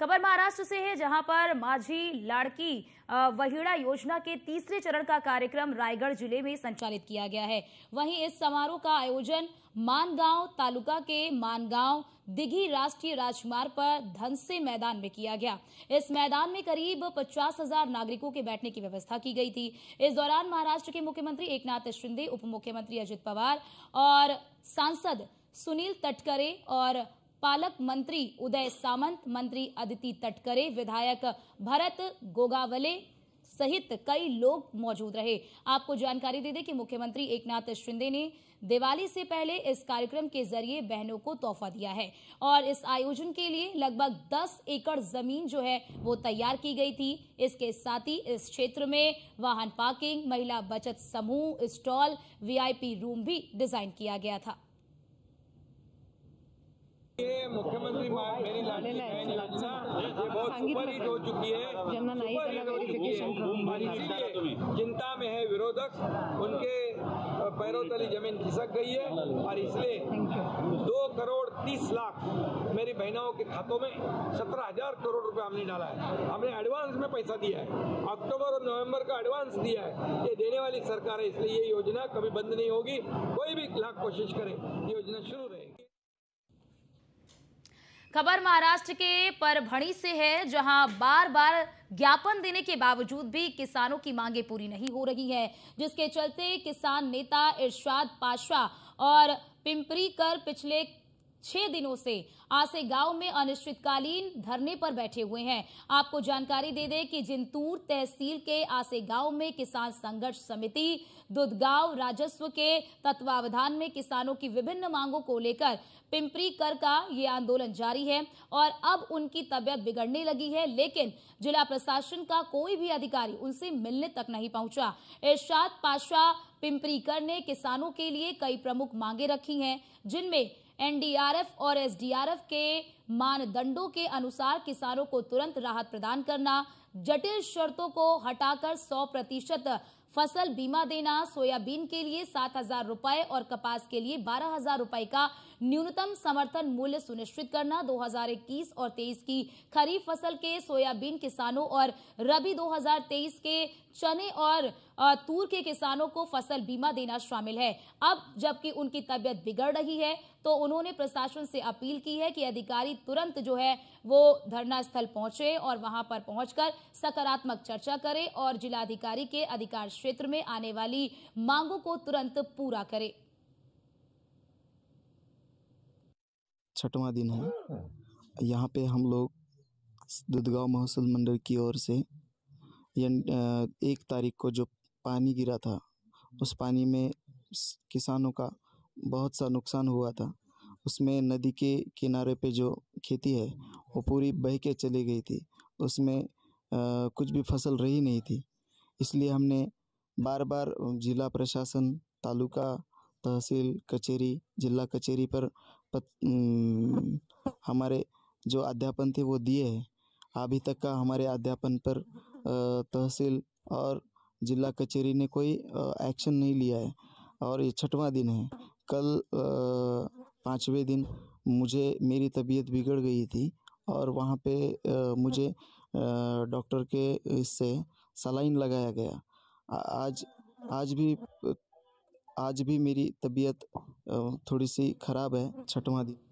खबर महाराष्ट्र से है जहां पर माझी लाड़की वहीड़ा योजना के तीसरे चरण का कार्यक्रम रायगढ़ जिले में संचालित किया गया है वहीं इस समारोह का आयोजन मानगांव तालुका के मानगांव दिघी राष्ट्रीय राजमार्ग पर धनसे मैदान में किया गया इस मैदान में करीब पचास हजार नागरिकों के बैठने की व्यवस्था की गई थी इस दौरान महाराष्ट्र के मुख्यमंत्री एकनाथ शिंदे उप मुख्यमंत्री अजित पवार और सांसद सुनील तटकरे और पालक मंत्री उदय सामंत मंत्री अदिति तटकरे विधायक भरत गोगावले सहित कई लोग मौजूद रहे आपको जानकारी दे दें कि मुख्यमंत्री एकनाथ शिंदे ने दिवाली से पहले इस कार्यक्रम के जरिए बहनों को तोहफा दिया है और इस आयोजन के लिए लगभग 10 एकड़ जमीन जो है वो तैयार की गई थी इसके साथ ही इस क्षेत्र में वाहन पार्किंग महिला बचत समूह स्टॉल वीआईपी रूम भी डिजाइन किया गया था मुख्यमंत्री मेरी बहन योजना अच्छा? ये बहुत सुपरहिट हो चुकी है चिंता में है विरोधक उनके पैरों तली जमीन खिसक गई है और इसलिए दो करोड़ तीस लाख मेरी बहनों के खातों में सत्रह हजार करोड़ रुपए हमने डाला है हमने एडवांस में पैसा दिया है अक्टूबर और नवंबर का एडवांस दिया है ये देने वाली सरकार है इसलिए ये योजना कभी बंद नहीं होगी कोई भी लाख कोशिश करे योजना शुरू रहेगी खबर महाराष्ट्र के परभणी से है जहां बार बार ज्ञापन देने के बावजूद भी किसानों की मांगे पूरी नहीं हो रही हैं जिसके चलते किसान नेता इरशाद पाशा और पिंपरीकर पिछले छह दिनों से आसे गांव में अनिश्चितकालीन धरने पर बैठे हुए हैं आपको जानकारी दे दें कि जिंतूर तहसील के आसे गांव में किसान संघर्ष समिति दुधगांव राजस्व के तत्वावधान में किसानों की विभिन्न मांगों को लेकर पिंपरी कर का ये आंदोलन जारी है और अब उनकी तबियत बिगड़ने लगी है लेकिन जिला प्रशासन का कोई भी अधिकारी उनसे मिलने तक नहीं पहुंचा इर्शाद पाशा पिंपरीकर ने किसानों के लिए कई प्रमुख मांगे रखी हैं जिनमें एनडीआरएफ और एसडीआरएफ के मानदंडों के अनुसार किसानों को तुरंत राहत प्रदान करना जटिल शर्तों को हटाकर 100 प्रतिशत फसल बीमा देना सोयाबीन के लिए सात हजार रुपए और कपास के लिए बारह हजार रुपए का न्यूनतम समर्थन मूल्य सुनिश्चित करना 2021 और 23 की खरीफ फसल के सोयाबीन किसानों और रबी 2023 के चने और तूर के किसानों को फसल बीमा देना शामिल है अब जबकि उनकी तबियत बिगड़ रही है तो उन्होंने प्रशासन से अपील की है कि अधिकारी तुरंत जो है वो धरना स्थल पहुंचे और वहां पर पहुंचकर सकारात्मक चर्चा करें और जिलाधिकारी के अधिकार क्षेत्र में आने वाली मांगों को तुरंत पूरा करें छठवां दिन है हाँ। यहाँ पे हम लोग दुधगांव महसूल मंडल की ओर से एक तारीख को जो पानी गिरा था उस पानी में किसानों का बहुत सा नुकसान हुआ था उसमें नदी के किनारे पे जो खेती है वो पूरी बह के चली गई थी उसमें आ, कुछ भी फसल रही नहीं थी इसलिए हमने बार बार जिला प्रशासन तालुका तहसील कचहरी जिला कचहरी पर हमारे जो अध्यापन थे वो दिए हैं अभी तक का हमारे अध्यापन पर तहसील और जिला कचहरी ने कोई एक्शन नहीं लिया है और ये छठवां दिन है कल पाँचवें दिन मुझे मेरी तबीयत बिगड़ गई थी और वहाँ पे मुझे डॉक्टर के इससे सलाइन लगाया गया आज आज भी आज भी मेरी तबीयत थोड़ी सी खराब है हम्म। छठवां दिन